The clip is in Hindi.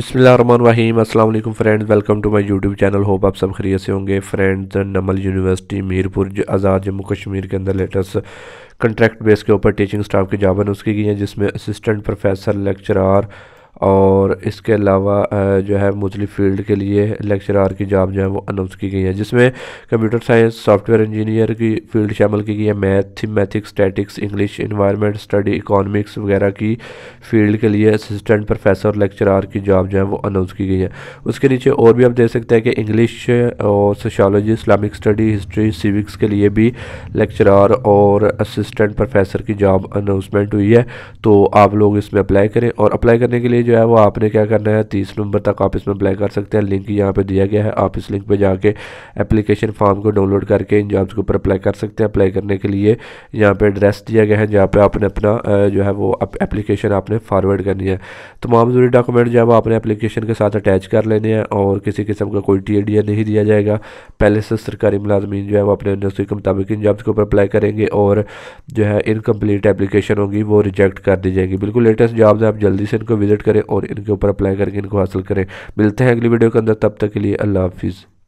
बिसमीम friends welcome to my YouTube channel hope आप सब खरीद से होंगे फ्रेंड्स नमल यूनिवर्सिटी मीरपुर आज़ाद जम्मू कश्मीर के अंदर लेटेस्ट कंट्रैक्ट बेस के ऊपर टीचिंग स्टाफ की जाबन उसकी गई है जिसमें असिस्टेंट प्रोफेसर लेक्चरार और इसके अलावा जो है मुख्तलिफ़ फील्ड के लिए लेक्चरार की जॉब जो है वो अनाउंस की गई है जिसमें कंप्यूटर साइंस सॉफ्टवेयर इंजीनियर की फील्ड शामिल की गई है math mathematics statics English environment study economics वगैरह की फील्ड के लिए असिस्टेंट प्रोफेसर लेक्चरार की जॉब जो है वो अनाउंस की गई है उसके नीचे और भी आप देख सकते हैं कि इंग्लिश और sociology Islamic study history civics के लिए भी लेक्चरार और असिस्टेंट प्रोफेसर की जॉब अनाउंसमेंट हुई है तो आप लोग इसमें अप्लाई करें और अप्लाई करने के लिए जो है वो आपने क्या करना है तीस नंबर तक आप इसमें अप्लाई कर सकते हैं लिंक यहाँ पे दिया गया है आप इस लिंक पे जाके एप्लीकेशन फॉर्म को डाउनलोड करके इन जॉब्स के ऊपर अप्लाई कर सकते हैं अप्लाई करने के लिए यहाँ पे एड्रेस दिया गया है जहाँ पे आपने अपना जो है वो एप्लीकेशन आपने फॉरवर्ड करनी है तमाम जरूरी डॉक्यूमेंट जो है वो आपने एप्लीकेशन के साथ अटैच कर लेने हैं और किसी किस्म का कोई टी नहीं दिया जाएगा पहले से सरकारी मुलाजमी जो है वो अपने नौसी के मुताबिक इन जॉब्स के ऊपर अप्लाई करेंगे और जो है इनकम्प्लीट एप्लीकेशन होगी वो रिजेक्ट कर दी जाएगी बिल्कुल लेटेस्ट जॉब्स आप जल्दी से इनको विजिट करें करें और इनके ऊपर अप्लाई करके इनको हासिल करें मिलते हैं अगली वीडियो के अंदर तब तक के लिए अल्लाह हाफिज़